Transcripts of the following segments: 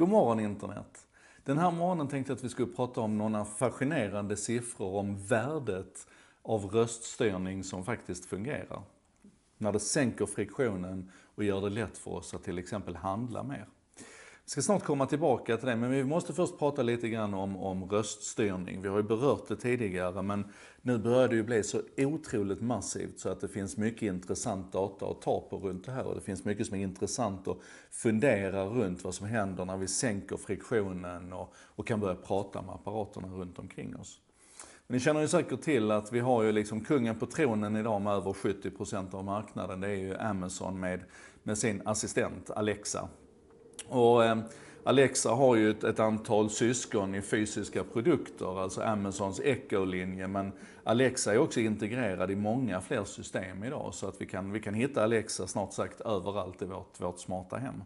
God morgon internet! Den här morgonen tänkte jag att vi skulle prata om några fascinerande siffror om värdet av röststyrning som faktiskt fungerar. När det sänker friktionen och gör det lätt för oss att till exempel handla mer ska snart komma tillbaka till det, men vi måste först prata lite grann om, om röststyrning. Vi har ju berört det tidigare, men nu börjar det ju bli så otroligt massivt så att det finns mycket intressant data att ta på runt det här och det finns mycket som är intressant att fundera runt vad som händer när vi sänker friktionen och, och kan börja prata med apparaterna runt omkring oss. Ni känner ju säkert till att vi har ju liksom kungen på tronen idag med över 70% av marknaden. Det är ju Amazon med, med sin assistent Alexa och eh, Alexa har ju ett, ett antal syskon i fysiska produkter, alltså Amazons Echo-linje, men Alexa är också integrerad i många fler system idag så att vi kan, vi kan hitta Alexa snart sagt överallt i vårt, vårt smarta hem.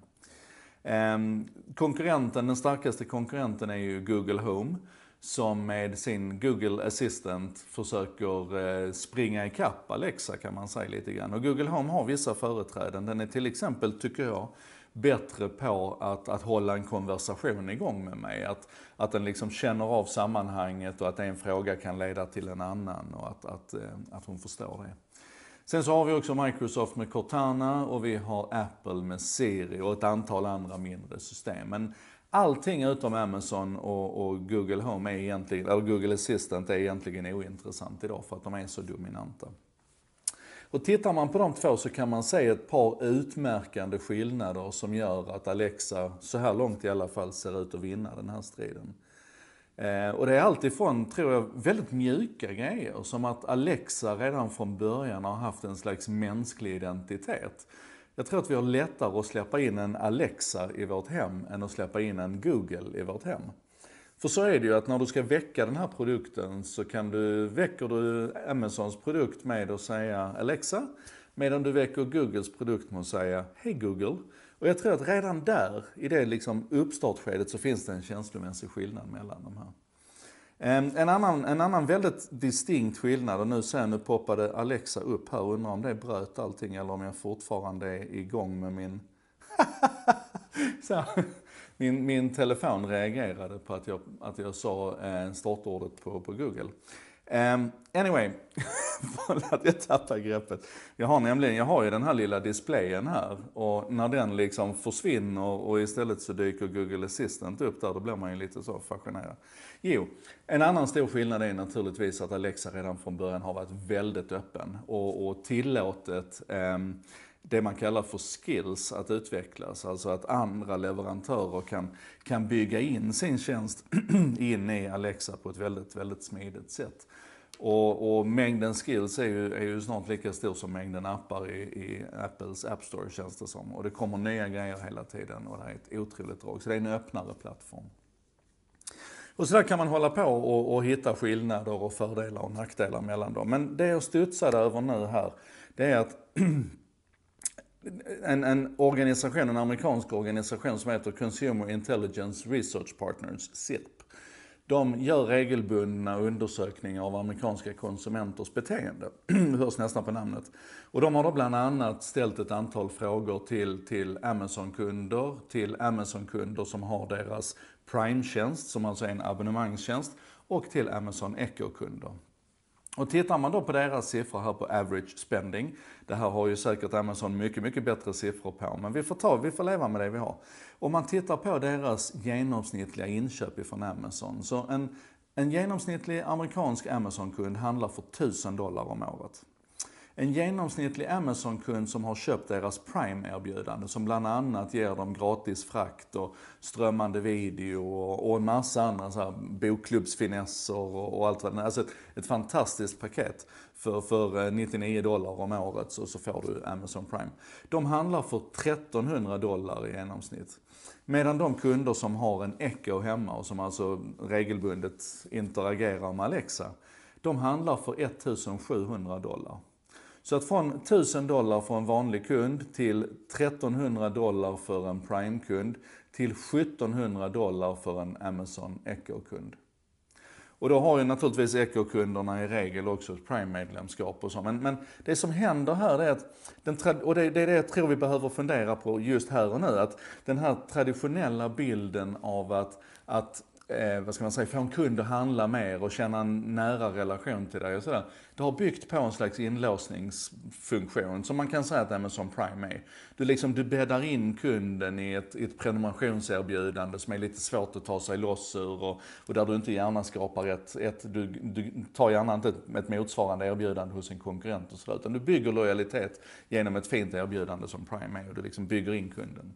Ehm, konkurrenten, den starkaste konkurrenten är ju Google Home som med sin Google Assistant försöker eh, springa ikapp Alexa kan man säga lite grann. Och Google Home har vissa företräden. Den är till exempel, tycker jag, bättre på att, att hålla en konversation igång med mig. Att, att den liksom känner av sammanhanget och att en fråga kan leda till en annan och att, att, eh, att hon förstår det. Sen så har vi också Microsoft med Cortana och vi har Apple med Siri och ett antal andra mindre system. Men allting utom Amazon och, och Google Home är egentligen, eller Google Assistant är egentligen ointressant idag för att de är så dominanta. Och tittar man på de två så kan man se ett par utmärkande skillnader som gör att Alexa, så här långt i alla fall, ser ut att vinna den här striden. Eh, och det är alltifrån, tror jag, väldigt mjuka grejer. Som att Alexa redan från början har haft en slags mänsklig identitet. Jag tror att vi har lättare att släppa in en Alexa i vårt hem än att släppa in en Google i vårt hem. För så är det ju att när du ska väcka den här produkten så kan du, väcker du Amazons produkt med att säga Alexa, medan du väcker Googles produkt med att säga Hej Google. Och jag tror att redan där, i det liksom uppstartsskedet, så finns det en känslomässig skillnad mellan de här. Ehm, en annan, en annan väldigt distinkt skillnad, och nu sen nu poppade Alexa upp här, undrar om det bröt allting eller om jag fortfarande är igång med min... Min, min telefon reagerade på att jag, att jag sa eh, startordet på, på Google. Um, anyway, att jag tappar greppet. Jag har nämligen, jag har ju den här lilla displayen här och när den liksom försvinner och istället så dyker Google Assistant upp där, då blir man ju lite så fascinerad. Jo, en annan stor skillnad är naturligtvis att Alexa redan från början har varit väldigt öppen och, och tillåtet um, det man kallar för skills att utvecklas. Alltså att andra leverantörer kan, kan bygga in sin tjänst in i Alexa på ett väldigt, väldigt smidigt sätt. Och, och mängden skills är ju, är ju snart lika stor som mängden appar i, i Apples App Store känns det som. Och det kommer nya grejer hela tiden och det är ett otroligt drag. Så det är en öppnare plattform. Och så där kan man hålla på och, och, hitta skillnader och fördelar och nackdelar mellan dem. Men det jag studsade över nu här, det är att en, en organisation, en amerikansk organisation som heter Consumer Intelligence Research Partners, CIRP. De gör regelbundna undersökningar av amerikanska konsumenters beteende. det hörs nästan på namnet. Och de har då bland annat ställt ett antal frågor till, till Amazon-kunder, till Amazon-kunder som har deras Prime-tjänst, som alltså är en abonnemangstjänst, och till Amazon Echo-kunder. Och tittar man då på deras siffror här på average spending, det här har ju säkert Amazon mycket, mycket bättre siffror på, men vi får ta, vi får leva med det vi har. Om man tittar på deras genomsnittliga inköp ifrån Amazon, så en, en genomsnittlig amerikansk Amazon-kund handlar för 1000 dollar om året. En genomsnittlig Amazon-kund som har köpt deras Prime-erbjudande, som bland annat ger dem gratis frakt och strömmande video och en massa andra så här bokklubbsfinesser och allt vad det är. Alltså ett, ett fantastiskt paket för, för 99 eh, dollar om året så, så får du Amazon Prime. De handlar för 1300 dollar i genomsnitt. Medan de kunder som har en Echo hemma och som alltså regelbundet interagerar med Alexa, de handlar för 1700 dollar. Så att från 1000 dollar för en vanlig kund till 1300 dollar för en Prime-kund till 1700 dollar för en Amazon Echo-kund. Och då har ju naturligtvis Echo-kunderna i regel också ett Prime-medlemskap och så. Men, men, det som händer här är att, den, och det, det är det jag tror vi behöver fundera på just här och nu, att den här traditionella bilden av att, att eh, vad ska man säga, få en kund att handla mer och känna en nära relation till dig och sådär. Det har byggt på en slags inlåsningsfunktion som man kan säga att Amazon Prime är. Du, liksom, du bäddar in kunden i ett, ett prenumerationserbjudande som är lite svårt att ta sig loss ur och, och där du inte gärna skapar ett, ett du, du tar gärna inte ett, ett motsvarande erbjudande hos en konkurrent och sådär. Utan du bygger lojalitet genom ett fint erbjudande som Prime är och du liksom bygger in kunden.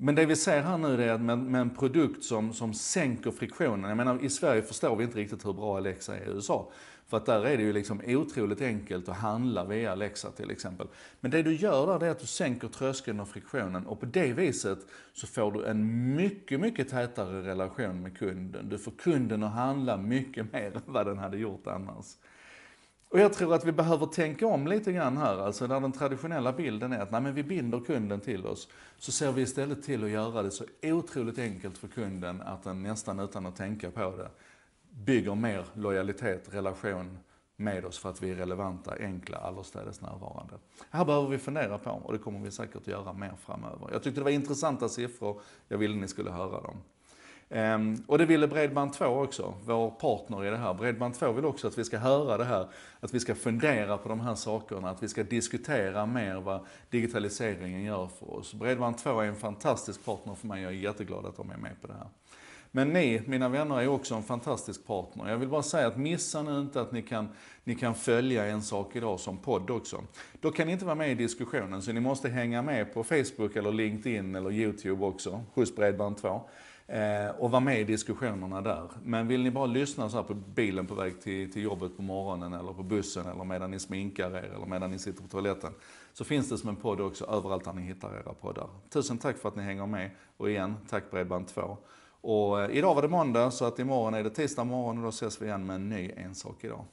Men det vi ser här nu är att med, med en produkt som, som sänker friktionen. Jag menar i Sverige förstår vi inte riktigt hur bra Alexa är i USA. För att där är det ju liksom otroligt enkelt att handla via Alexa till exempel. Men det du gör där är att du sänker tröskeln och friktionen och på det viset så får du en mycket, mycket tätare relation med kunden. Du får kunden att handla mycket mer än vad den hade gjort annars. Och jag tror att vi behöver tänka om lite grann här, alltså när den traditionella bilden är att nej, men vi binder kunden till oss, så ser vi istället till att göra det så otroligt enkelt för kunden att den nästan utan att tänka på det bygger mer lojalitet, relation med oss för att vi är relevanta, enkla, allestädes närvarande. Här behöver vi fundera på och det kommer vi säkert att göra mer framöver. Jag tyckte det var intressanta siffror, jag ville ni skulle höra dem. Um, och det ville Bredband2 också, vår partner i det här. Bredband2 vill också att vi ska höra det här, att vi ska fundera på de här sakerna, att vi ska diskutera mer vad digitaliseringen gör för oss. Bredband2 är en fantastisk partner för mig, jag är jätteglad att de är med på det här. Men ni, mina vänner, är också en fantastisk partner. Jag vill bara säga att missa nu inte att ni kan, ni kan följa En sak idag som podd också. Då kan ni inte vara med i diskussionen, så ni måste hänga med på Facebook eller LinkedIn eller YouTube också, hos Bredband2. Eh, och var med i diskussionerna där. Men vill ni bara lyssna så här på bilen på väg till, till jobbet på morgonen eller på bussen eller medan ni sminkar er eller medan ni sitter på toaletten. Så finns det som en podd också överallt där ni hittar era poddar. Tusen tack för att ni hänger med och igen, tack Bredband2. Och eh, idag var det måndag så att imorgon är det tisdag morgon och då ses vi igen med en ny En sak idag.